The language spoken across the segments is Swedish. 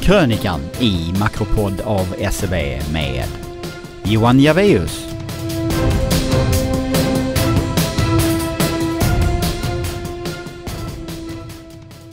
Krönikan i Makropod av SEB med Johan Javeus.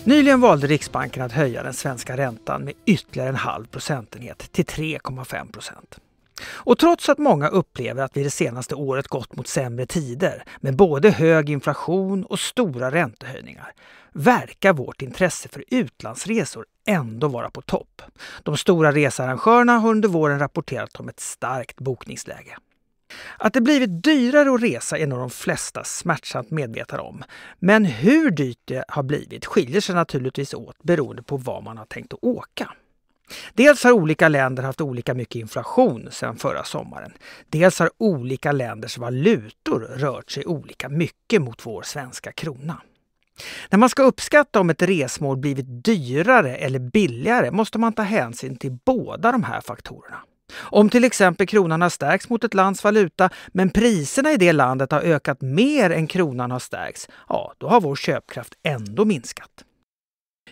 Nyligen valde Riksbanken att höja den svenska räntan med ytterligare en halv procentenhet till 3,5 procent. Och trots att många upplever att vi det senaste året gått mot sämre tider med både hög inflation och stora räntehöjningar verkar vårt intresse för utlandsresor ändå vara på topp. De stora researrangörerna har under våren rapporterat om ett starkt bokningsläge. Att det blivit dyrare att resa är nog de flesta smärtsamt medvetna om. Men hur dyrt det har blivit skiljer sig naturligtvis åt beroende på var man har tänkt att åka. Dels har olika länder haft olika mycket inflation sedan förra sommaren. Dels har olika länders valutor rört sig olika mycket mot vår svenska krona. När man ska uppskatta om ett resmål blivit dyrare eller billigare måste man ta hänsyn till båda de här faktorerna. Om till exempel kronan har stärkts mot ett lands valuta men priserna i det landet har ökat mer än kronan har stärkts, ja då har vår köpkraft ändå minskat.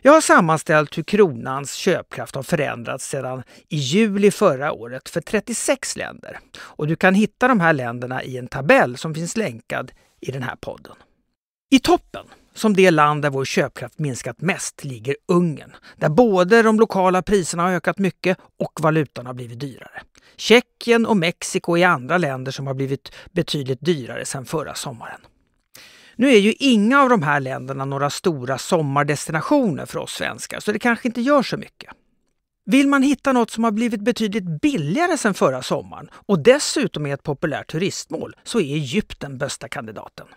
Jag har sammanställt hur kronans köpkraft har förändrats sedan i juli förra året för 36 länder. Och du kan hitta de här länderna i en tabell som finns länkad i den här podden. I toppen, som det land där vår köpkraft minskat mest, ligger Ungern. Där både de lokala priserna har ökat mycket och valutan har blivit dyrare. Tjeckien och Mexiko är andra länder som har blivit betydligt dyrare sedan förra sommaren. Nu är ju inga av de här länderna några stora sommardestinationer för oss svenskar, så det kanske inte gör så mycket. Vill man hitta något som har blivit betydligt billigare sedan förra sommaren och dessutom är ett populärt turistmål så är Egypten bästa kandidaten.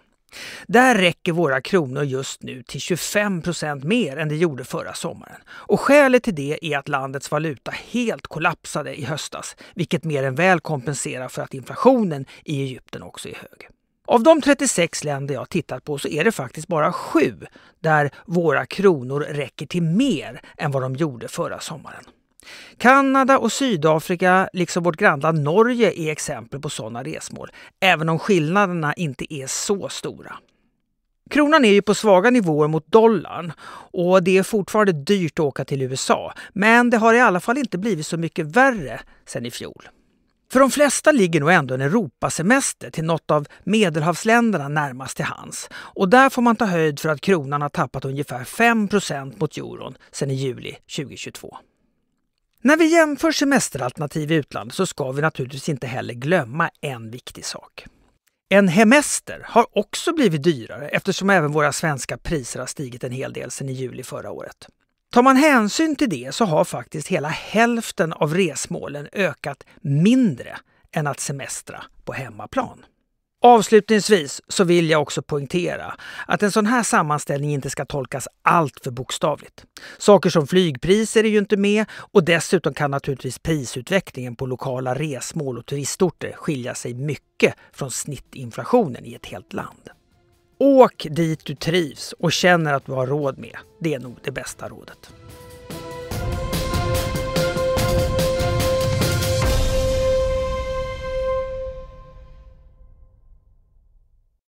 Där räcker våra kronor just nu till 25 procent mer än det gjorde förra sommaren. Och skälet till det är att landets valuta helt kollapsade i höstas, vilket mer än väl kompenserar för att inflationen i Egypten också är hög. Av de 36 länder jag tittat på så är det faktiskt bara sju där våra kronor räcker till mer än vad de gjorde förra sommaren. Kanada och Sydafrika, liksom vårt grannland Norge, är exempel på sådana resmål, även om skillnaderna inte är så stora. Kronan är ju på svaga nivåer mot dollarn och det är fortfarande dyrt att åka till USA, men det har i alla fall inte blivit så mycket värre sedan i fjol. För de flesta ligger nog ändå en Europasemester till något av medelhavsländerna närmast till hands. Och där får man ta höjd för att kronan har tappat ungefär 5 mot euron sedan i juli 2022. När vi jämför semesteralternativ i utlandet så ska vi naturligtvis inte heller glömma en viktig sak. En hemester har också blivit dyrare eftersom även våra svenska priser har stigit en hel del sedan i juli förra året. Tar man hänsyn till det så har faktiskt hela hälften av resmålen ökat mindre än att semestra på hemmaplan. Avslutningsvis så vill jag också poängtera att en sån här sammanställning inte ska tolkas allt för bokstavligt. Saker som flygpriser är ju inte med och dessutom kan naturligtvis prisutvecklingen på lokala resmål och turistorter skilja sig mycket från snittinflationen i ett helt land. Åk dit du trivs och känner att du har råd med. Det är nog det bästa rådet.